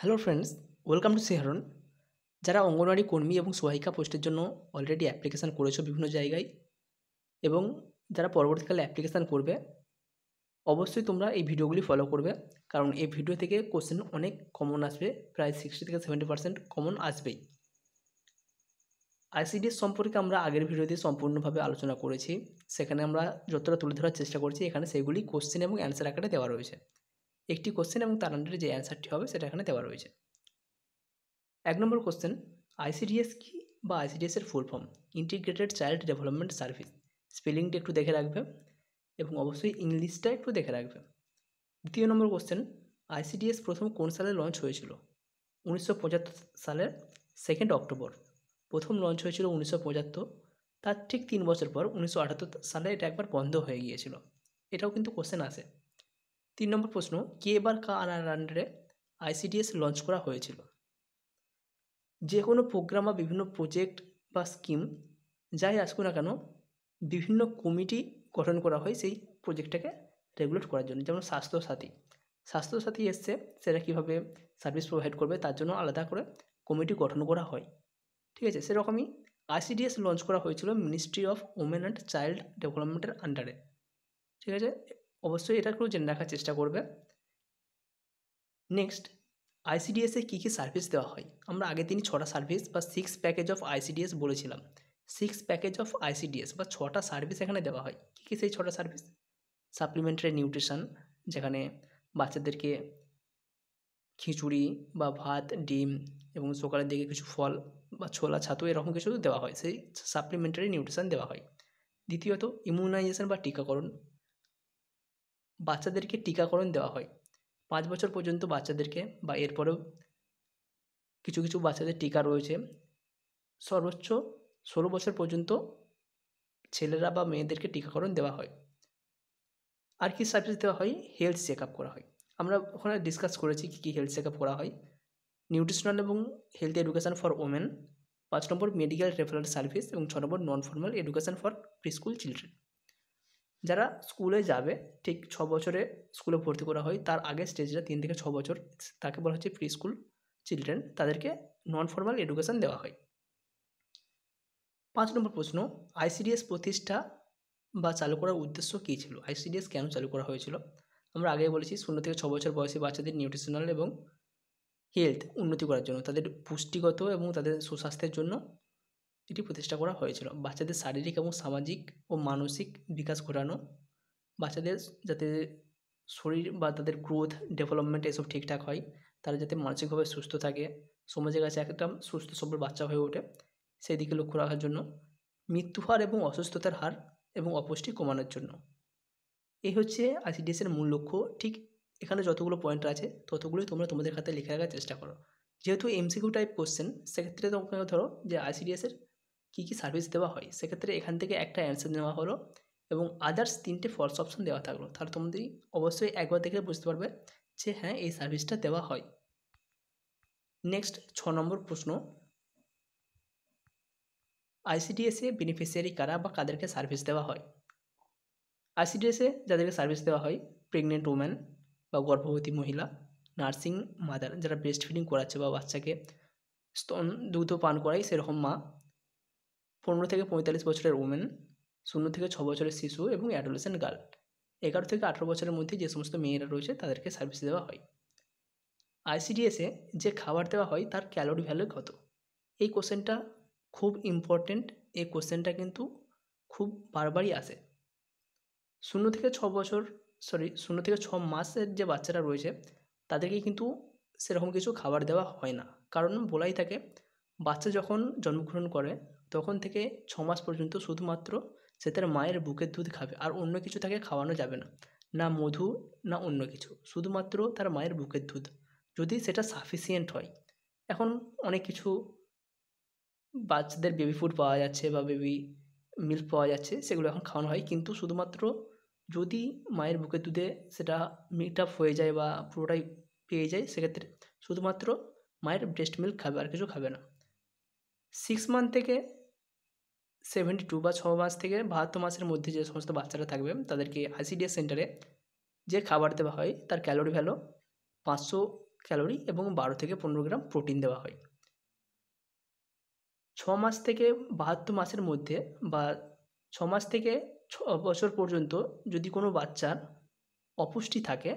hello friends welcome to সেহারন যারা অঙ্গনওয়াড়ি কর্মী এবং সহায়িকা পোস্টের জন্য অলরেডি অ্যাপ্লিকেশান করেছো বিভিন্ন জায়গায় এবং যারা পরবর্তীকালে অ্যাপ্লিকেশান করবে অবশ্যই তোমরা এই ভিডিওগুলি ফলো করবে কারণ এই ভিডিও থেকে কোশ্চেন অনেক কমন আসবে প্রায় সিক্সটি থেকে সেভেন্টি পার্সেন্ট কমন আসবেই আইসিডিএস সম্পর্কে আমরা আগের ভিডিওতে সম্পূর্ণভাবে আলোচনা করেছি সেখানে আমরা যতটা তুলে ধরার চেষ্টা করছি এখানে সেগুলি কোশ্চেন এবং অ্যান্সার আকারে দেওয়া রয়েছে একটি কোশ্চেন এবং তার আন্ডারে যে অ্যান্সারটি হবে সেটা এখানে দেওয়া রয়েছে এক নম্বর কোশ্চেন আইসিডিএস কি বা আইসিডিএসের full form integrated child development service স্পেলিংটা একটু দেখে রাখবে এবং অবশ্যই ইংলিশটা একটু দেখে রাখবে দ্বিতীয় নম্বর কোশ্চেন আইসিডিএস প্রথম কোন সালে লঞ্চ হয়েছিল উনিশশো সালের সেকেন্ড অক্টোবর প্রথম লঞ্চ হয়েছিল উনিশশো তার ঠিক তিন বছর পর উনিশশো সালে এটা একবার বন্ধ হয়ে গিয়েছিল এটাও কিন্তু কোশ্চেন আসে তিন নম্বর প্রশ্ন কে বার আনার আন্ডারে আইসিডিএস লঞ্চ করা হয়েছিল যে কোনো প্রোগ্রাম বা বিভিন্ন প্রজেক্ট বা স্কিম যাই আসুক না কেন বিভিন্ন কমিটি গঠন করা হয় সেই প্রজেক্টটাকে রেগুলেট করার জন্য যেমন স্বাস্থ্যসাথী স্বাস্থ্যসাথী এসছে সেটা কীভাবে সার্ভিস প্রোভাইড করবে তার জন্য আলাদা করে কমিটি গঠন করা হয় ঠিক আছে সেরকমই আইসিডিএস লঞ্চ করা হয়েছিল ministry of women and child ডেভেলপমেন্টের আন্ডারে ঠিক আছে অবশ্যই এটা করে জেনে রাখার চেষ্টা করবে নেক্সট আইসিডিএসে কী কী সার্ভিস দেওয়া হয় আমরা আগের দিনই ছটা সার্ভিস বা সিক্স প্যাকেজ অফ আইসিডিএস বলেছিলাম সিক্স প্যাকেজ অফ আইসিডিএস বা ছটা সার্ভিস এখানে দেওয়া হয় কী কী সেই ছটা সার্ভিস সাপ্লিমেন্টারি নিউট্রিশন যেখানে বাচ্চাদেরকে খিচুড়ি বা ভাত ডিম এবং সকালের দিকে কিছু ফল বা ছোলা ছাতু এরকম কিছু দেওয়া হয় সেই সাপ্লিমেন্টারি নিউট্রিশন দেওয়া হয় দ্বিতীয়ত ইমিউনাইজেশন বা টিকাকরণ বাচ্চাদেরকে টিকাকরণ দেওয়া হয় পাঁচ বছর পর্যন্ত বাচ্চাদেরকে বা এরপরেও কিছু কিছু বাচ্চাদের টিকা রয়েছে সর্বোচ্চ ষোলো বছর পর্যন্ত ছেলেরা বা মেয়েদেরকে টিকাকরণ দেওয়া হয় আর কি সার্ভিস দেওয়া হয় হেলথ চেক আপ করা হয় আমরা ওখানে ডিসকাস করেছি কী কী হেলথ চেক আপ করা হয় নিউট্রিশনাল এবং হেলথ এডুকেশান ফর ওমেন পাঁচ নম্বর মেডিকেল রেফারেল সার্ভিস এবং ছ number non formal education for preschool children যারা স্কুলে যাবে ঠিক ছ বছরে স্কুলে ভর্তি করা হয় তার আগে স্টেজটা তিন থেকে ছ বছর তাকে বলা হচ্ছে প্রি স্কুল চিলড্রেন তাদেরকে নন ফর্মাল এডুকেশন দেওয়া হয় পাঁচ নম্বর প্রশ্ন আইসিডিএস প্রতিষ্ঠা বা চালু করার উদ্দেশ্য কী ছিল আইসিডিএস কেন চালু করা হয়েছিল আমরা আগে বলেছি শূন্য থেকে ছ বছর বয়সী বাচ্চাদের নিউট্রিশনাল এবং হেলথ উন্নতি করার জন্য তাদের পুষ্টিগত এবং তাদের সুস্বাস্থ্যের জন্য এটি প্রতিষ্ঠা করা হয়েছিল বাচ্চাদের শারীরিক এবং সামাজিক ও মানসিক বিকাশ ঘটানো বাচ্চাদের যাতে শরীর বা তাদের গ্রোথ ডেভেলপমেন্ট এসব ঠিকঠাক হয় তারা যাতে মানসিকভাবে সুস্থ থাকে সমাজের কাছে একটা সুস্থ সবল বাচ্চা হয়ে ওঠে সেই দিকে লক্ষ্য রাখার জন্য মৃত্যু হার এবং অসুস্থতার হার এবং অপুষ্টি কমানোর জন্য এই হচ্ছে আইসিডিএসের মূল লক্ষ্য ঠিক এখানে যতগুলো পয়েন্ট আছে ততগুলোই তোমরা তোমাদের খাতায় লিখে রাখার চেষ্টা করো যেহেতু এমসিকিউ টাইপ কোশ্চেন সেক্ষেত্রে তোমাকে ধরো যে আইসিডিএসের কী কী সার্ভিস দেওয়া হয় সেক্ষেত্রে এখান থেকে একটা অ্যান্সার নেওয়া হলো এবং আদার্স তিনটে ফলস অপশন দেওয়া থাকলো তাহলে তোমাদের অবশ্যই একবার দেখলে বুঝতে পারবে যে হ্যাঁ এই সার্ভিসটা দেওয়া হয় নেক্সট ছ নম্বর প্রশ্ন আইসিডিএসে বেনিফিশিয়ারি কারা বা কাদেরকে সার্ভিস দেওয়া হয় আইসিডিএসে যাদেরকে সার্ভিস দেওয়া হয় প্রেগনেন্ট ওম্যান বা গর্ভবতী মহিলা নার্সিং মাদার যারা ব্রেস্ট ফিডিং করাচ্ছে বা বাচ্চাকে স্তন দুধ পান করাই সেরকম মা পনেরো থেকে পঁয়তাল্লিশ বছরের ওমেন শূন্য থেকে ছ বছরের শিশু এবং অ্যাডোলেসেন্ট গার্ল এগারো থেকে আঠেরো বছরের মধ্যে যে সমস্ত মেয়েরা রয়েছে তাদেরকে সার্ভিস দেওয়া হয় আইসিডিএসে যে খাবার দেওয়া হয় তার ক্যালোরি ভ্যালু কত এই কোশ্চেনটা খুব ইম্পর্টেন্ট এই কোশ্চেনটা কিন্তু খুব বারবারই আসে শূন্য থেকে ছ বছর সরি শূন্য থেকে ছ মাসের যে বাচ্চারা রয়েছে তাদেরকে কিন্তু সেরকম কিছু খাবার দেওয়া হয় না কারণ বলাই থাকে বাচ্চা যখন জন্মগ্রহণ করে তখন থেকে ছমাস পর্যন্ত শুধুমাত্র সে তার মায়ের বুকের দুধ খাবে আর অন্য কিছু তাকে খাওয়ানো যাবে না না মধু না অন্য কিছু শুধুমাত্র তার মায়ের বুকের দুধ যদি সেটা সাফিসিয়েন্ট হয় এখন অনেক কিছু বাচ্চাদের বেবি ফুড পাওয়া যাচ্ছে বা বেবি মিল্ক পাওয়া যাচ্ছে সেগুলো এখন খাওয়ানো হয় কিন্তু শুধুমাত্র যদি মায়ের বুকের দুধে সেটা মিট আপ হয়ে যায় বা পুরোটাই পেয়ে যায় সেক্ষেত্রে শুধুমাত্র মায়ের ব্রেস্ট মিল্ক খাবে আর কিছু খাবে না সিক্স মান্থ থেকে সেভেন্টি টু বা ছ মাস থেকে বাহাত্তর মাসের মধ্যে যে সমস্ত বাচ্চারা থাকবে তাদেরকে আইসিডিএস সেন্টারে যে খাবার দেওয়া হয় তার ক্যালোরি ভ্যালু পাঁচশো ক্যালোরি এবং বারো থেকে পনেরো গ্রাম প্রোটিন দেওয়া হয় ছ মাস থেকে বাহাত্তর মাসের মধ্যে বা ছ মাস থেকে ছ বছর পর্যন্ত যদি কোনো বাচ্চার অপুষ্টি থাকে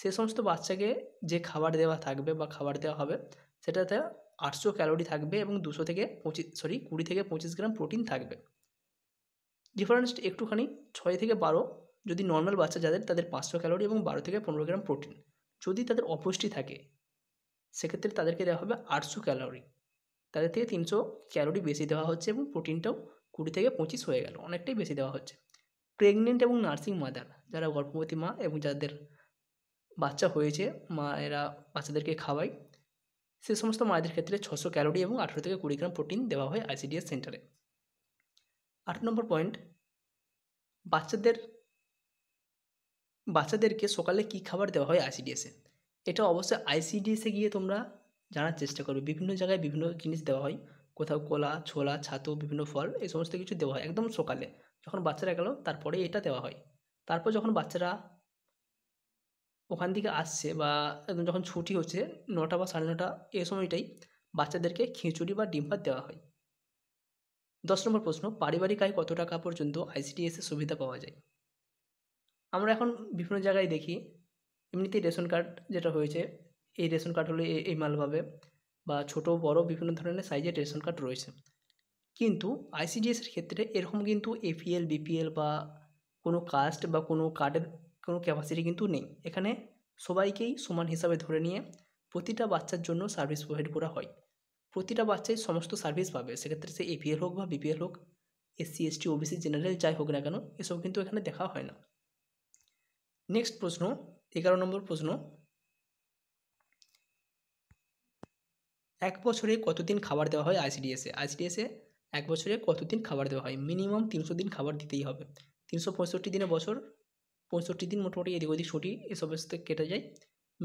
সে সমস্ত বাচ্চাকে যে খাবার দেওয়া থাকবে বা খাবার দেওয়া হবে সেটাতে আটশো ক্যালোরি থাকবে এবং দুশো থেকে পঁচিশ সরি কুড়ি থেকে পঁচিশ গ্রাম প্রোটিন থাকবে ডিফারেন্সটা একটুখানি ছয় থেকে বারো যদি নর্মাল বাচ্চা যাদের তাদের পাঁচশো ক্যালোরি এবং বারো থেকে পনেরো গ্রাম প্রোটিন যদি তাদের অপুষ্টি থাকে সেক্ষেত্রে তাদেরকে দেওয়া হবে আটশো ক্যালোরি তাদের থেকে তিনশো ক্যালোরি বেশি দেওয়া হচ্ছে এবং প্রোটিনটাও কুড়ি থেকে পঁচিশ হয়ে গেল অনেকটাই বেশি দেওয়া হচ্ছে প্রেগনেন্ট এবং নার্সিং মাদার যারা গর্ভবতী মা এবং যাদের বাচ্চা হয়েছে মা এরা বাচ্চাদেরকে খাওয়ায় সে সমস্ত মায়েদের ক্ষেত্রে ছশো ক্যালোরি এবং আঠেরো থেকে কুড়ি গ্রাম প্রোটিন দেওয়া হয় আইসিডিএস সেন্টারে আট নম্বর পয়েন্ট বাচ্চাদের বাচ্চাদেরকে সকালে কি খাবার দেওয়া হয় আইসিডিএসে এটা অবশ্যই আইসিডিএসে গিয়ে তোমরা জানার চেষ্টা করবে বিভিন্ন জায়গায় বিভিন্ন জিনিস দেওয়া হয় কোথাও কলা ছোলা ছাতু বিভিন্ন ফল এই সমস্ত কিছু দেওয়া হয় একদম সকালে যখন বাচ্চারা গেল তারপরে এটা দেওয়া হয় তারপর যখন বাচ্চারা ওখান থেকে আসছে বা একদম যখন ছুটি হচ্ছে নটা বা সাড়ে নটা এ সময়টাই বাচ্চাদেরকে খিচুড়ি বা ডিম ভাত দেওয়া হয় দশ নম্বর প্রশ্ন পারিবারিক আয় কত টাকা পর্যন্ত আইসিডিএসের সুবিধা পাওয়া যায় আমরা এখন বিভিন্ন জায়গায় দেখি এমনিতেই রেশন কার্ড যেটা হয়েছে এই রেশন কার্ড হলে এই মাল পাবে বা ছোট বড় বিভিন্ন ধরনের সাইজের রেশন কার্ড রয়েছে কিন্তু আইসিডিএসের ক্ষেত্রে এরকম কিন্তু এপিএল বিপিএল বা কোনো কাস্ট বা কোনো কার্ডের কোনো ক্যাপাসিটি কিন্তু নেই এখানে সবাইকেই সমান হিসাবে ধরে নিয়ে প্রতিটা বাচ্চার জন্য সার্ভিস প্রোভাইড করা হয় প্রতিটা বাচ্চাই সমস্ত সার্ভিস পাবে সেক্ষেত্রে সে এপিএল হোক বা বিপিএল হোক এসসি এসটি ওবিসি জেনারেল যাই হোক না কেন এসব কিন্তু এখানে দেখা হয় না নেক্সট প্রশ্ন এগারো নম্বর প্রশ্ন এক বছরে কতদিন খাবার দেওয়া হয় আইসিডিএসে আইসিডিএসে এক বছরে কতদিন খাবার দেওয়া হয় মিনিমাম তিনশো দিন খাবার দিতেই হবে তিনশো পঁয়ষট্টি দিনে বছর পঁয়ষট্টি দিন মোটামুটি এদিক ওদিক ছুটি এসব থেকে কেটে যায়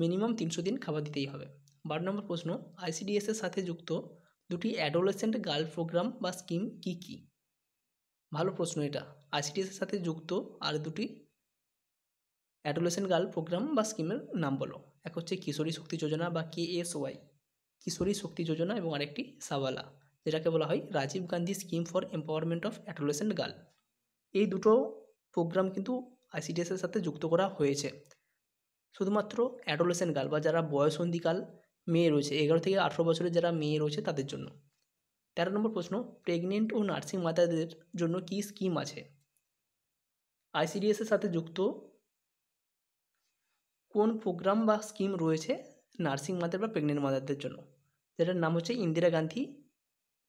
মিনিমাম তিনশো দিন খাবার দিতেই হবে বারো নম্বর প্রশ্ন আইসিডিএসের সাথে যুক্ত দুটি অ্যাডোলেসেন্ট গার্ল প্রোগ্রাম বা স্কিম কি কি ভালো প্রশ্ন এটা আইসিডিএসের সাথে যুক্ত আর দুটি অ্যাডোলেসেন্ট গার্ল প্রোগ্রাম বা স্কিমের নাম বলো এক হচ্ছে কিশোরী শক্তি যোজনা বা কেএসওয়াই কিশোরী শক্তি যোজনা এবং আরেকটি সাওয়ালা যেটাকে বলা হয় Rajiv Gandhi scheme for empowerment of adolescent girl এই দুটো প্রোগ্রাম কিন্তু আইসিডিএসের সাথে যুক্ত করা হয়েছে শুধুমাত্র অ্যাডোলেসেন্ট গার্ল বা যারা বয়সন্ধিকাল মেয়ে রয়েছে এগারো থেকে আঠেরো বছরের যারা মেয়ে রয়েছে তাদের জন্য তেরো নম্বর প্রশ্ন প্রেগনেন্ট ও নার্সিং মাতাদের জন্য কি স্কিম আছে আইসিডিএসের সাথে যুক্ত কোন প্রোগ্রাম বা স্কিম রয়েছে নার্সিং মাদার বা প্রেগনেন্ট মাদারদের জন্য যেটার নাম হচ্ছে Indira Gandhi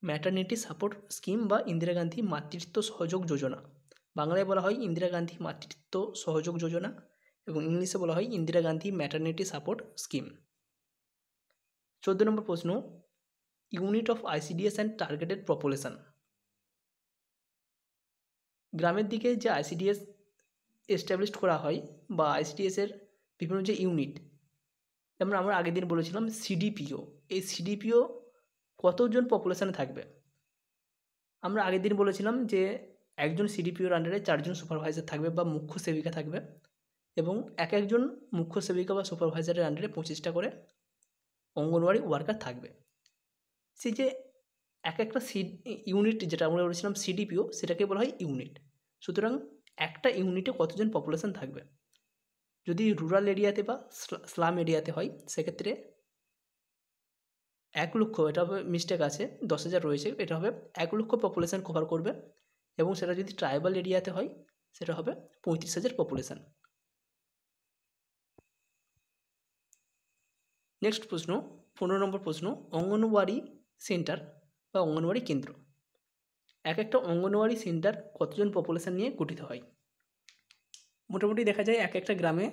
maternity support scheme বা ইন্দিরা গান্ধী মাতৃত্ব সহযোগ যোজনা বাংলায় বলা হয় ইন্দিরা গান্ধী মাতৃত্ব সহযোগ যোজনা এবং ইংলিশে বলা হয় Indira Gandhi maternity support scheme চোদ্দ নম্বর প্রশ্ন unit of ICDS and targeted population গ্রামের দিকে যে আইসিডিএস এস্টাবলিশ করা হয় বা আইসিডিএসের বিভিন্ন যে ইউনিট যেমন আমরা আগের দিন বলেছিলাম সিডিপিও এই সিডিপিও কতজন পপুলেশানে থাকবে আমরা আগের দিন বলেছিলাম যে একজন সিডিপিওর আন্ডারে চারজন সুপারভাইজার থাকবে বা মুখ্য সেবিকা থাকবে এবং এক একজন মুখ্য সেবিকা বা সুপারভাইজারের আন্ডারে পঁচিশটা করে অঙ্গনওয়াড়ি ওয়ার্কার থাকবে সেই যে এক একটা সি ইউনিট যেটা আমরা বলেছিলাম সিডিপিও সেটাকে বলা হয় ইউনিট সুতরাং একটা ইউনিটে কতজন পপুলেশান থাকবে যদি রুরাল এরিয়াতে বা স্লাম এরিয়াতে হয় সেক্ষেত্রে এক লক্ষ এটা হবে মিস্টেক আছে দশ হাজার রয়েছে এটা হবে এক লক্ষ পপুলেশান কভার করবে এবং সেটা যদি ট্রাইবাল এরিয়াতে হয় সেটা হবে পঁয়ত্রিশ হাজার পপুলেশান নেক্সট প্রশ্ন পনেরো নম্বর প্রশ্ন অঙ্গনওয়াড়ি সেন্টার বা অঙ্গনওয়াড়ি কেন্দ্র এক একটা অঙ্গনওয়াড়ি সেন্টার কতজন পপুলেশান নিয়ে গঠিত হয় মোটামুটি দেখা যায় এক একটা গ্রামে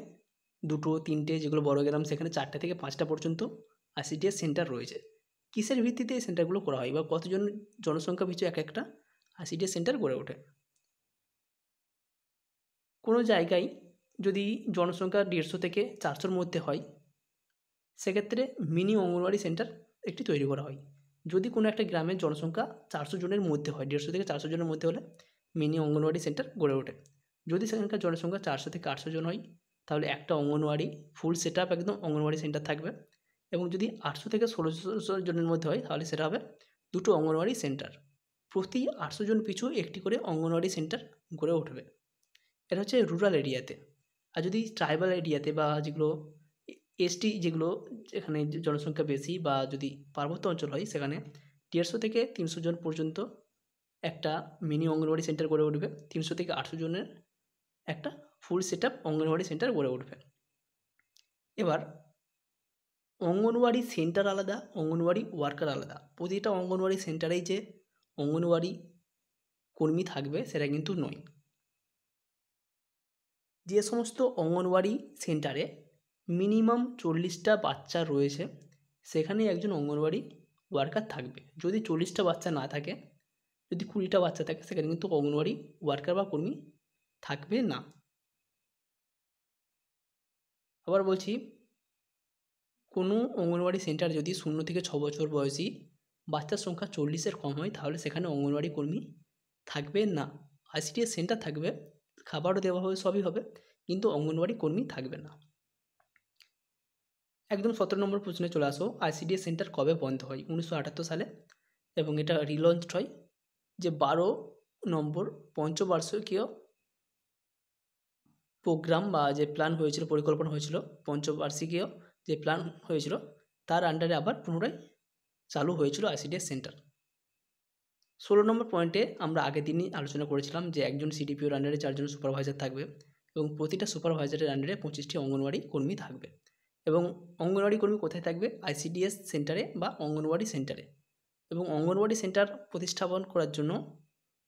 দুটো তিনটে যেগুলো বড় গ্রাম সেখানে চারটে থেকে পাঁচটা পর্যন্ত আইসিডিএস সেন্টার রয়েছে কিসের ভিত্তিতে এই সেন্টারগুলো করা হয় বা কতজন জনসংখ্যা পিছু এক একটা আর সিটি সেন্টার গড়ে ওঠে কোনো জায়গায় যদি জনসংখ্যা দেড়শো থেকে চারশোর মধ্যে হয় সেক্ষেত্রে মিনি অঙ্গনওয়াড়ি সেন্টার একটি তৈরি করা হয় যদি কোনো একটা গ্রামের জনসংখ্যা চারশো জনের মধ্যে হয় দেড়শো থেকে চারশো জনের মধ্যে হলে মিনি অঙ্গনওয়াড়ি সেন্টার গড়ে ওঠে যদি সেখানকার জনসংখ্যা চারশো থেকে আটশো জন হয় তাহলে একটা অঙ্গনওয়াড়ি ফুল সেট আপ একদম অঙ্গনওয়াড়ি সেন্টার থাকবে এবং যদি আটশো থেকে ষোলোশো জনের মধ্যে হয় তাহলে সেটা হবে দুটো অঙ্গনওয়াড়ি সেন্টার প্রতি আটশো জন পিছু একটি করে অঙ্গনওয়াড়ি সেন্টার গড়ে উঠবে এটা হচ্ছে রুরাল এরিয়াতে আর যদি ট্রাইবাল এরিয়াতে বা যেগুলো এসটি যেগুলো এখানে জনসংখ্যা বেশি বা যদি পার্বত্য অঞ্চল হয় সেখানে দেড়শো থেকে তিনশো জন পর্যন্ত একটা মিনি অঙ্গনওয়াড়ি সেন্টার গড়ে উঠবে তিনশো থেকে আটশো জনের একটা full set up anganwadi centre গড়ে উঠবে এবার অঙ্গনওয়াড়ি সেন্টার আলাদা অঙ্গনওয়াড়ি ওয়ার্কার আলাদা প্রতিটা অঙ্গনওয়াড়ি সেন্টারেই যে অঙ্গনওয়াড়ি কর্মী থাকবে সেটা কিন্তু নয় যে সমস্ত অঙ্গনওয়াড়ি সেন্টারে মিনিমাম চল্লিশটা বাচ্চা রয়েছে সেখানে একজন অঙ্গনওয়াড়ি ওয়ার্কার থাকবে যদি চল্লিশটা বাচ্চা না থাকে যদি কুড়িটা বাচ্চা থাকে সেখানে কিন্তু অঙ্গনওয়াড়ি ওয়ার্কার বা কর্মী থাকবে না আবার বলছি কোনো অঙ্গনওয়াড়ি সেন্টার যদি শূন্য থেকে ছ বছর বয়সী বাচ্চার সংখ্যা চল্লিশের কম হয় তাহলে সেখানে অঙ্গনওয়াড়ি কর্মী থাকবে না আইসিডিএস সেন্টার থাকবে খাবারও দেওয়া হবে সবই হবে কিন্তু অঙ্গনওয়াড়ি কর্মী থাকবে না একদম সতেরো নম্বর প্রশ্নে চলে আসো আইসিডিএস সেন্টার কবে বন্ধ হয় উনিশশো সালে এবং এটা রিলঞ্চ হয় যে বারো নম্বর পঞ্চবার্ষিকীয় প্রোগ্রাম বা যে প্ল্যান হয়েছিল পরিকল্পনা হয়েছিল পঞ্চবার্ষিকীয় যে প্ল্যান হয়েছিল তার আন্ডারে আবার পুনরায় চালু হয়েছিল আইসিডিএস সেন্টার ষোলো নম্বর পয়েন্টে আমরা আগের দিনই আলোচনা করেছিলাম যে একজন সিডিপিওর আন্ডারে চারজন সুপারভাইজার থাকবে এবং প্রতিটা সুপারভাইজারের আন্ডারে পঁচিশটি অঙ্গনওয়াড়ি কর্মী থাকবে এবং অঙ্গনওয়াড়ি কর্মী কোথায় থাকবে আইসিডিএস সেন্টারে বা অঙ্গনওয়াড়ি সেন্টারে এবং অঙ্গনওয়াড়ি সেন্টার প্রতিষ্ঠাপন করার জন্য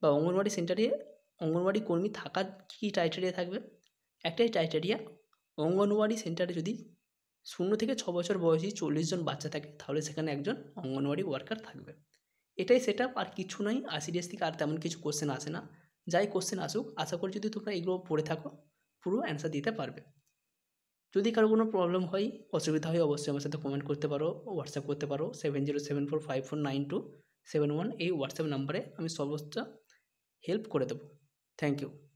বা অঙ্গনওয়াড়ি সেন্টারে অঙ্গনওয়াড়ি কর্মী থাকার কী ক্রাইটেরিয়া থাকবে একটাই ক্রাইটেরিয়া অঙ্গনওয়াড়ি সেন্টারে যদি শূন্য থেকে ছ বছর বয়সী চল্লিশ জন বাচ্চা থাকে তাহলে সেখানে একজন অঙ্গনওয়াড়ি ওয়ার্কার থাকবে এটাই সেট আর কিছু নয় আইসিডিএস থেকে আর তেমন কিছু কোশ্চেন আসে না যাই কোশ্চেন আসুক আশা করি যদি তোমরা এগুলো পড়ে থাকো পুরো অ্যান্সার দিতে পারবে যদি কারো কোনো প্রবলেম হয় অসুবিধা হয় অবশ্যই আমার সাথে কমেন্ট করতে পারো হোয়াটসঅ্যাপ করতে পারো seven zero seven four five four nine two seven one এই হোয়াটসঅ্যাপ নাম্বারে আমি সর্বোচ্চ হেল্প করে দেবো থ্যাংক ইউ